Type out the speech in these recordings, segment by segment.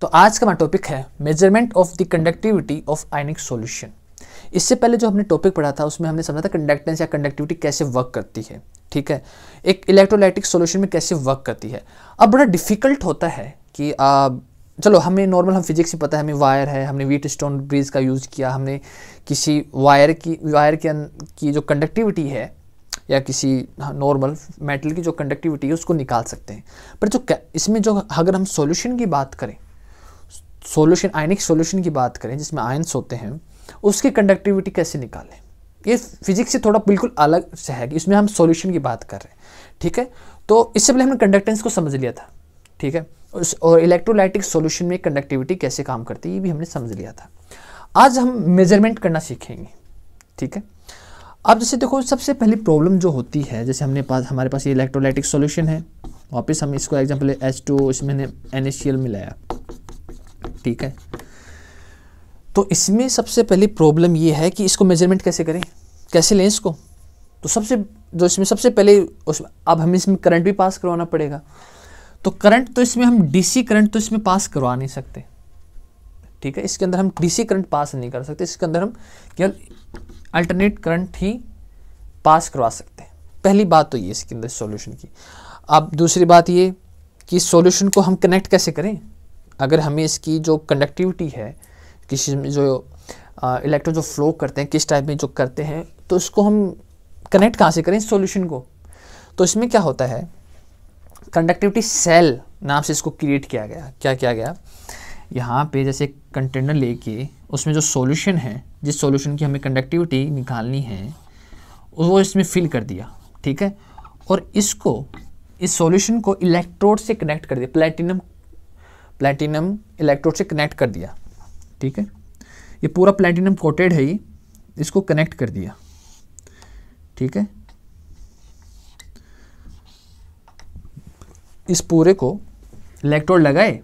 तो आज का हमारा टॉपिक है measurement of the conductivity of ionic solution इससे पहले जो हमने टॉपिक पढ़ा था उसमें हमने समझा था कंडक्टेंस या कंडक्टिविटी कैसे वर्क करती है ठीक है एक इलेक्ट्रोलाइटिक सॉल्यूशन में कैसे वर्क करती है अब बड़ा डिफिकल्ट होता है कि आ, चलो हमें नॉर्मल हम फिजिक्स में पता है हमें वायर है हमने वीट स्टोन ब्रिज का यूज़ किया हमने किसी वायर की वायर के की जो कंडक्टिविटी है या किसी नॉर्मल मेटल की जो कंडक्टिविटी है उसको निकाल सकते हैं पर जो इसमें जो अगर हम सॉल्यूशन की बात करें सोल्यूशन आयनिक सोल्यूशन की बात करें जिसमें आयन्स होते हैं उसकी कंडक्टिविटी कैसे निकालें ये फिजिक्स से थोड़ा बिल्कुल अलग से है कि इसमें हम सॉल्यूशन की बात कर रहे हैं ठीक है तो इससे पहले हमने कंडक्टेंस को समझ लिया था ठीक है उस और इलेक्ट्रोलाइटिक सॉल्यूशन में कंडक्टिविटी कैसे काम करती है ये भी हमने समझ लिया था आज हम मेजरमेंट करना सीखेंगे ठीक है अब जैसे देखो सबसे पहली प्रॉब्लम जो होती है जैसे हमने पास हमारे पास ये इलेक्ट्रोलाइटिक सोल्यूशन है वापस हम इसको एग्जाम्पल एच टू इसमें एन एच मिलाया ठीक है तो इसमें सबसे पहली प्रॉब्लम ये है कि इसको मेजरमेंट कैसे करें कैसे लें इसको तो सबसे जो इसमें सबसे पहले अब हमें इसमें करंट भी पास करवाना पड़ेगा तो करंट तो इसमें हम डीसी करंट तो इसमें पास करवा नहीं सकते ठीक है इसके अंदर हम डीसी करंट पास नहीं कर सकते इसके अंदर हम केवल अल्टरनेट करंट ही पास करवा सकते हैं पहली बात तो ये इसके अंदर सॉल्यूशन की अब दूसरी बात ये कि सॉल्यूशन को हम कनेक्ट कैसे करें अगर हमें इसकी जो कंडक्टिविटी है किसी में जो इलेक्ट्रॉन जो फ्लो करते हैं किस टाइप में जो करते हैं तो इसको हम कनेक्ट कहाँ से करें सॉल्यूशन को तो इसमें क्या होता है कंडक्टिविटी सेल नाम से इसको क्रिएट किया गया क्या किया गया यहाँ पे जैसे कंटेनर लेके उसमें जो सॉल्यूशन है जिस सॉल्यूशन की हमें कंडक्टिविटी निकालनी है वो इसमें फिल कर दिया ठीक है और इसको इस सॉल्यूशन को इलेक्ट्रोड से कनेक्ट कर दिया प्लेटिनम प्लेटिनम इलेक्ट्रोड से कनेक्ट कर दिया ठीक है ये पूरा प्लेटिनम कोटेड है ये इसको कनेक्ट कर दिया ठीक है इस पूरे को इलेक्ट्रोड लगाए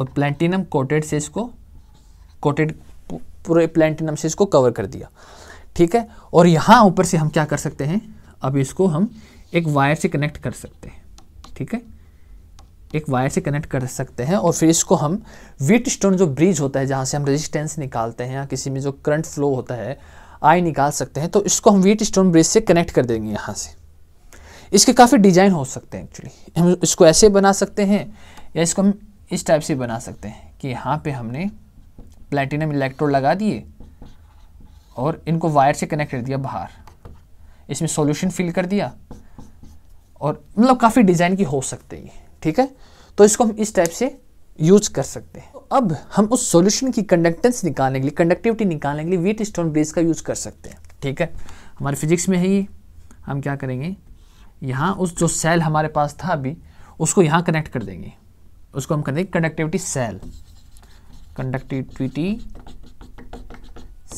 और प्लेटिनम कोटेड से इसको कोटेड पूरे प्लेटिनम से इसको कवर कर दिया ठीक है और यहाँ ऊपर से हम क्या कर सकते हैं अब इसको हम एक वायर से कनेक्ट कर सकते हैं ठीक है एक वायर से कनेक्ट कर सकते हैं और फिर इसको हम वीट स्टोन जो ब्रिज होता है जहाँ से हम रेजिस्टेंस निकालते हैं या किसी में जो करंट फ्लो होता है आई निकाल सकते हैं तो इसको हम वीट स्टोन ब्रिज से कनेक्ट कर देंगे यहाँ से इसके काफ़ी डिजाइन हो सकते हैं एक्चुअली हम इसको ऐसे बना सकते हैं या इसको हम इस टाइप से बना सकते हैं कि यहाँ पर हमने प्लेटिनम इलेक्ट्रोड लगा दिए और इनको वायर से कनेक्ट कर दिया बाहर इसमें सोल्यूशन फिल कर दिया और मतलब काफ़ी डिज़ाइन की हो सकते हैं ठीक है तो इसको हम इस टाइप से यूज कर सकते हैं तो अब हम उस सॉल्यूशन की कंडक्टेंस निकालने के लिए कंडक्टिविटी निकालने के लिए वीट स्टोन ब्रिज का यूज कर सकते हैं ठीक है हमारे फिजिक्स में है ये हम क्या करेंगे यहाँ उस जो सेल हमारे पास था अभी उसको यहाँ कनेक्ट कर देंगे उसको हम कर देंगे कंडक्टिविटी सेल कंडक्टिविटी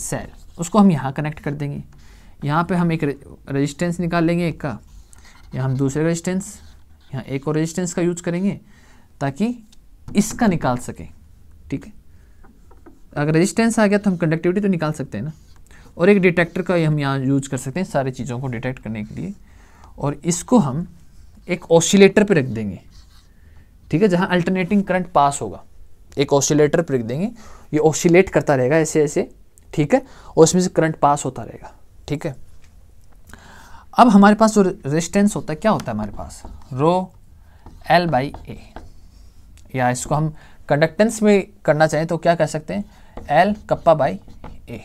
सेल उसको हम यहाँ कनेक्ट कर देंगे यहाँ पे हम एक रेजिस्टेंस निकाल लेंगे एक का यहाँ हम दूसरे रेजिस्टेंस यहाँ एक और रेजिस्टेंस का यूज करेंगे ताकि इसका निकाल सकें ठीक है अगर रेजिस्टेंस आ गया तो हम कंडक्टिविटी तो निकाल सकते हैं ना और एक डिटेक्टर का हम यहाँ यूज कर सकते हैं सारी चीज़ों को डिटेक्ट करने के लिए और इसको हम एक ऑसिलेटर पर रख देंगे ठीक है जहाँ अल्टरनेटिंग करंट पास होगा एक ऑसिलेटर पर रख देंगे ये ऑसिलेट करता रहेगा ऐसे ऐसे ठीक है और उसमें से करंट पास होता रहेगा ठीक है अब हमारे पास जो रेजिस्टेंस होता है क्या होता है हमारे पास रो एल बाई ए या इसको हम कंडक्टेंस में करना चाहें तो क्या कह सकते हैं एल कप्पा बाई ए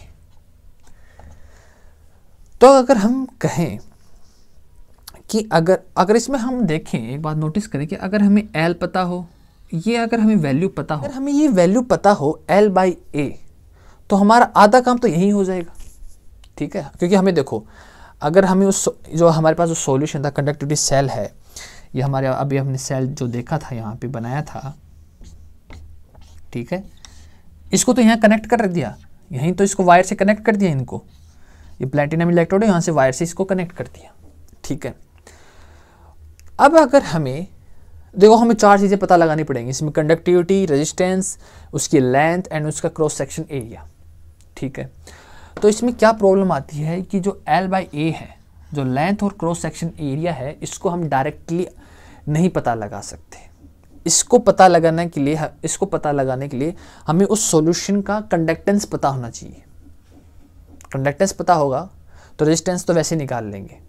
तो अगर हम कहें कि अगर अगर इसमें हम देखें एक बात नोटिस करें कि अगर हमें एल पता हो ये अगर हमें वैल्यू पता हो अगर हमें ये वैल्यू पता हो एल बाई ए तो हमारा आधा काम तो यही हो जाएगा ठीक है क्योंकि हमें देखो अगर हमें उस जो हमारे पास जो सॉल्यूशन था कंडक्टिविटी सेल है ये हमारे अभी हमने सेल जो देखा था यहाँ पे बनाया था ठीक है इसको तो यहाँ कनेक्ट कर दिया यहीं तो इसको वायर से कनेक्ट कर दिया इनको ये प्लेटिनम इलेक्ट्रोड है यहाँ से वायर से इसको कनेक्ट कर दिया ठीक है अब अगर हमें देखो हमें चार चीज़ें पता लगानी पड़ेंगी इसमें कंडक्टिविटी रजिस्टेंस उसकी लेंथ एंड उसका क्रॉस सेक्शन एरिया ठीक है तो इसमें क्या प्रॉब्लम आती है कि जो एल बाई ए है जो लेंथ और क्रॉस सेक्शन एरिया है इसको हम डायरेक्टली नहीं पता लगा सकते इसको पता लगाने के लिए इसको पता लगाने के लिए हमें उस सॉल्यूशन का कंडक्टेंस पता होना चाहिए कंडक्टेंस पता होगा तो रेजिस्टेंस तो वैसे निकाल लेंगे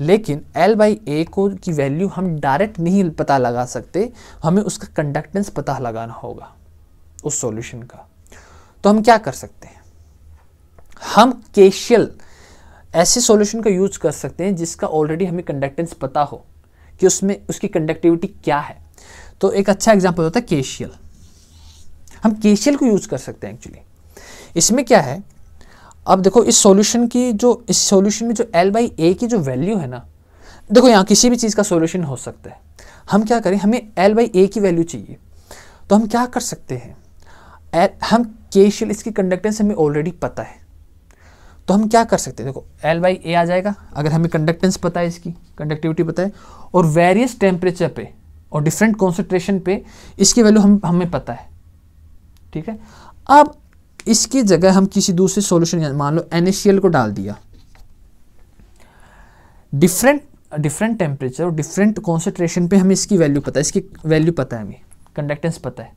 लेकिन एल बाई ए को की वैल्यू हम डायरेक्ट नहीं पता लगा सकते हमें उसका कंडक्टेंस पता लगाना होगा उस सॉल्यूशन का तो हम क्या कर सकते हैं हम केशियल ऐसे सॉल्यूशन का यूज कर सकते हैं जिसका ऑलरेडी हमें कंडक्टेंस पता हो कि उसमें उसकी कंडक्टिविटी क्या है तो एक अच्छा एग्जाम्पल होता है केशियल हम केशियल को यूज कर सकते हैं एक्चुअली इसमें क्या है अब देखो इस सॉल्यूशन की जो इस सॉल्यूशन में जो एल बाई ए की जो वैल्यू है ना देखो यहाँ किसी भी चीज़ का सॉल्यूशन हो सकता है हम क्या करें हमें एल बाई ए की वैल्यू चाहिए तो हम क्या कर सकते हैं हम केशियल इसकी कंडक्टेंस हमें ऑलरेडी पता है तो हम क्या कर सकते हैं देखो एल बाई ए आ जाएगा अगर हमें कंडक्टेंस पता है इसकी कंडक्टिविटी पता है और वेरियस टेम्परेचर पे और डिफरेंट कॉन्सेंट्रेशन पे इसकी वैल्यू हम हमें पता है ठीक है अब इसकी जगह हम किसी दूसरे सॉल्यूशन मान लो एन को डाल दिया डिफरेंट डिफरेंट टेम्परेचर और डिफरेंट कॉन्सेंट्रेशन पे हमें इसकी वैल्यू पता है इसकी वैल्यू पता है हमें कंडक्टेंस पता है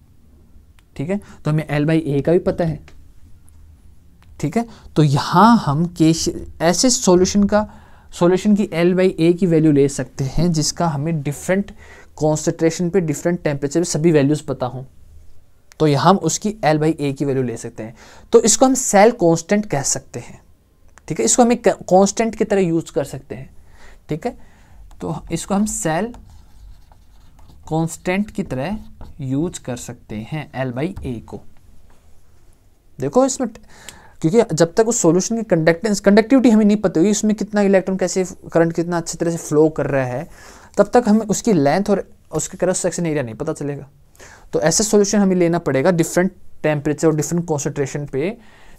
ठीक है तो हमें एल बाई ए का भी पता है ठीक है तो यहाँ हम केश ऐसे सॉल्यूशन का सॉल्यूशन की एल बाई ए की वैल्यू ले सकते हैं जिसका हमें डिफरेंट कॉन्सेंट्रेशन पे डिफरेंट टेम्परेचर पे सभी वैल्यूज़ पता हो तो यहाँ हम उसकी एल बाई ए की वैल्यू ले सकते हैं तो इसको हम सेल कॉन्स्टेंट कह सकते हैं ठीक है इसको हम एक कॉन्स्टेंट की तरह यूज़ कर सकते हैं ठीक है तो इसको हम सेल कॉन्स्टेंट की तरह यूज कर सकते हैं एल बाई ए को देखो इसमें क्योंकि जब तक उस सॉल्यूशन की कंडक्टेंस कंडक्टिविटी हमें नहीं पता होगी उसमें कितना इलेक्ट्रॉन कैसे करंट कितना अच्छी तरह से फ्लो कर रहा है तब तक हमें उसकी लेंथ और उसके क्रॉस सेक्शन एरिया नहीं पता चलेगा तो ऐसे सॉल्यूशन हमें लेना पड़ेगा डिफरेंट टेम्परेचर और डिफरेंट कॉन्सेंट्रेशन पे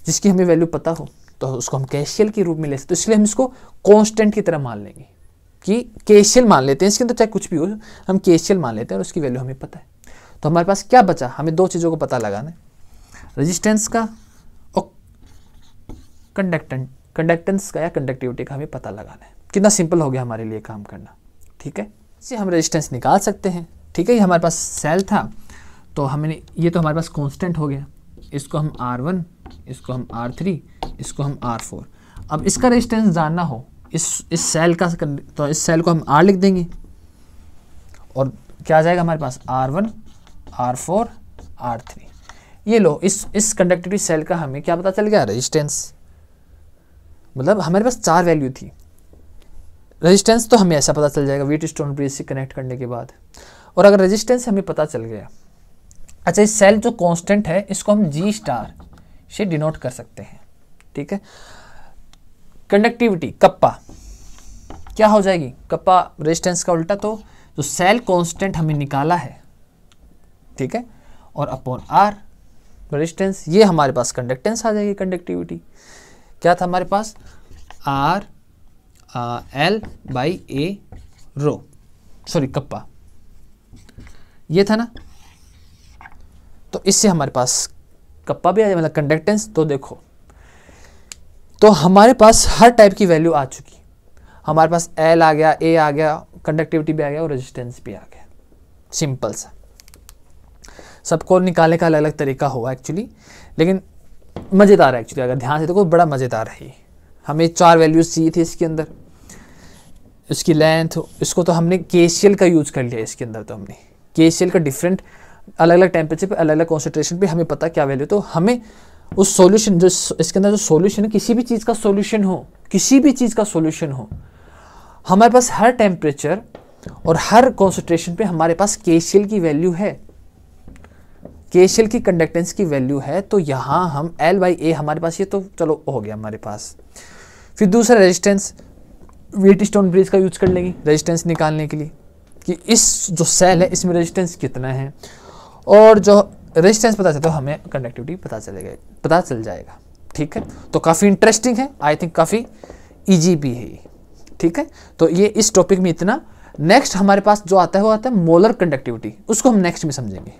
जिसकी हमें वैल्यू पता हो तो उसको हम कैशियल के रूप में ले सकते तो इसलिए हम इसको कॉन्स्टेंट की तरह मान लेंगे कि केशियल मान लेते हैं इसके अंदर तो चाहे कुछ भी हो हम केशियल मान लेते हैं और उसकी वैल्यू हमें पता है तो हमारे पास क्या बचा हमें दो चीज़ों को पता लगाना है रजिस्टेंस का कंडक्टेंट कंडक्टेंस का या कंडक्टिविटी का हमें पता लगाना है कितना सिंपल हो गया हमारे लिए काम करना ठीक है इससे हम रेजिस्टेंस निकाल सकते हैं ठीक है ये हमारे पास सेल था तो हमने ये तो हमारे पास कॉन्स्टेंट हो गया इसको हम आर वन इसको हम आर थ्री इसको हम आर फोर अब इसका रेजिस्टेंस जानना हो इस इस सेल का तो इस सेल को हम आर लिख देंगे और क्या आ जाएगा हमारे पास R one R four R three ये लो इस इस कंडक्टिविटी सेल का हमें क्या पता चल गया रेजिस्टेंस मतलब हमारे पास चार वैल्यू थी रेजिस्टेंस तो हमें ऐसा पता चल जाएगा वीट स्टोन ब्रिज से कनेक्ट करने के बाद और अगर रेजिस्टेंस हमें पता चल गया अच्छा इस सेल जो कांस्टेंट है इसको हम जी स्टार से डिनोट कर सकते हैं ठीक है कंडक्टिविटी कप्पा क्या हो जाएगी कप्पा रेजिस्टेंस का उल्टा तो जो सेल कांस्टेंट हमें निकाला है ठीक है और अपॉन आर रेजिस्टेंस ये हमारे पास कंडक्टेंस आ जाएगी कंडक्टिविटी क्या था हमारे पास R L by A rho sorry kappa ये था ना तो इससे हमारे पास कप्पा भी आ जाए मतलब कंडक्टेंस तो देखो तो हमारे पास हर टाइप की वैल्यू आ चुकी हमारे पास एल आ गया ए आ गया कंडक्टिविटी भी आ गया और रेजिस्टेंस भी आ गया सिंपल सा सबको निकालने का अलग अलग तरीका होगा एक्चुअली लेकिन मज़ेदार है एक्चुअली अगर ध्यान से देखो बड़ा मज़ेदार है हमें चार वैल्यूज़ चाहिए थी इसके अंदर इसकी लेंथ इसको तो हमने केसीएल का यूज़ कर लिया इसके अंदर तो हमने केसीएल का डिफरेंट अलग अलग टेम्परेचर पे अलग अलग कॉन्सेंट्रेशन पे हमें पता क्या वैल्यू तो हमें उस सॉल्यूशन जो इसके अंदर जो सॉल्यूशन है किसी भी चीज़ का सॉल्यूशन हो किसी भी चीज़ का सॉल्यूशन हो हमारे पास हर टेम्परेचर और हर कॉन्सेंट्रेशन पे हमारे पास के की वैल्यू है के की कंडक्टेंस की वैल्यू है तो यहाँ हम एल बाई ए हमारे पास ये तो चलो हो गया हमारे पास फिर दूसरा रेजिस्टेंस वेट स्टोन ब्रिज का यूज कर लेंगे रेजिस्टेंस निकालने के लिए कि इस जो सेल है इसमें रेजिस्टेंस कितना है और जो रेजिस्टेंस पता चलता है तो हमें कंडक्टिविटी पता चलेगा पता चल जाएगा ठीक है तो काफ़ी इंटरेस्टिंग है आई थिंक काफ़ी ईजी भी है ठीक है तो ये इस टॉपिक में इतना नेक्स्ट हमारे पास जो आता है वो आता है मोलर कंडक्टिविटी उसको हम नेक्स्ट में समझेंगे